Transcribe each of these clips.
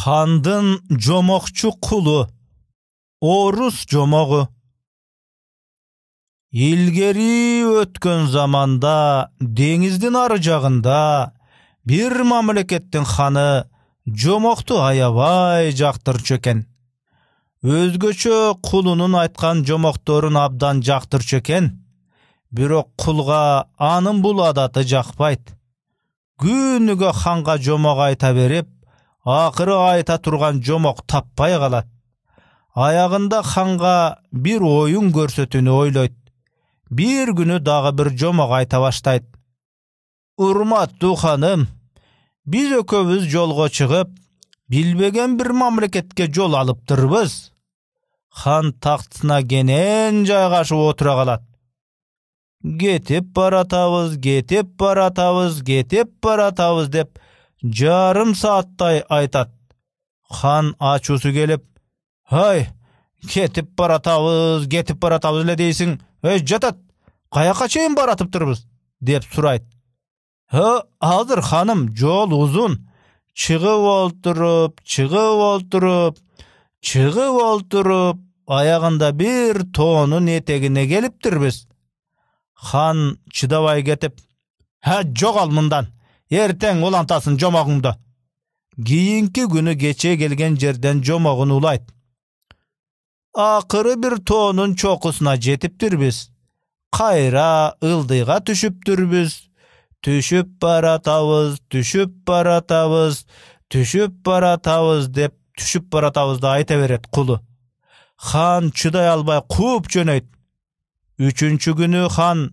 хандын жомокчу кулу орус жомогу илгери өткөн заманда деңиздин ары жагында бир мамлекеттин ханы жомокту аябай жактырчу экен өзгөчө кулунун айткан жомокторун абдан жактырчу экен бирок құлға анын бул адаты жакпайт күнүгө ханга жомок айта берип ақыры айта тұрған жомоқ таппай қалады аяғында ханға бір ойын көрсетуні ойлойт. бір күні дағы бір жомок айта баштайды урматтуу ханым биз экөөбүз жолго чыгып билбеген бір мамлекетке жол алып тұрбыз. хан тактысына кенен жайгашып отура калат кетип баратабыз кетип баратабыз кетип баратабыз деп жарым сааттай айтат хан ачуусу келіп, ай кетип баратабыз кетип баратабыз эле дейсиң эй жатат каяка чейин баратыптырбыз деп сурайт азыр ханым жол узун чыгып олтуруп чыгып олтуруп чыгып олтуруп аягында бир тоонун этегине келиптирбиз хан чыдабай кетип ә жоқ мындан ертең ұлантасын жомогуңду кийинки күнү кече келген жерден жомогун улайт акыры бир тоонун чокусуна жетиптирбиз кайра ылдыйга түшүптүрбүз түшіп баратабыз түшүп баратабыз түшүп баратабыз деп түшіп баратабыз да айта берет кулу хан чыдай албай қуып жөнөйт үчүнчү күнү хан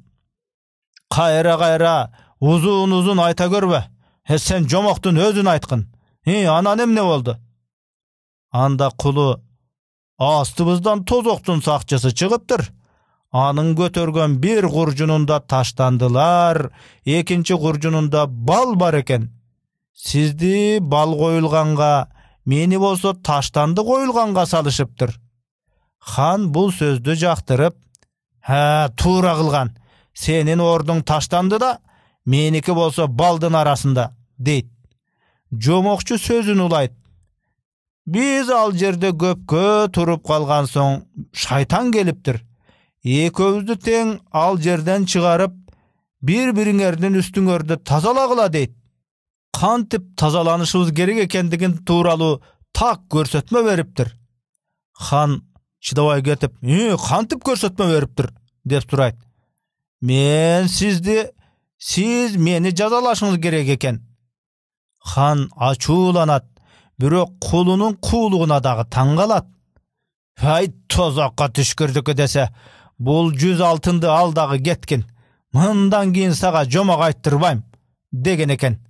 кайра кайра узун узун айта көрбө э сен жомоктун өзүн айткын и анан эмне болду анда кулу астыбыздан тозоктун сакчысы чыгыптыр анын көтөргөн бир куржунунда таштандылар экинчи куржунунда бал бар экен сизди бал коюлганга мени болсо таштанды коюлганга салышыптыр хан бул сөздү жактырып ха туура кылган сенин ордуң таштанды да меники болса балдын арасында дейді жомокчу сөзүн улайт биз ал жерде көпкө туруп калган соң шайтан келиптир экөөбүздү тең ал жерден чыгарып бир бириңердин үстүңөрдү тазалагыла дейт кантип тазаланышыбыз керек экендигин тууралуу так көрсөтмө бериптир хан чыдабай кетип кантип көрсөтмө бериптир деп сурайт мен сизди сіз мені жазалашыңыз керек екен хан ачууланат бирок құлының қулығына дағы таңғалат. Хай тозаққа түшкірдік десе бұл жүз алтынды алдағы кеткен, мындан кейін саға жомақ айттырбайм деген екен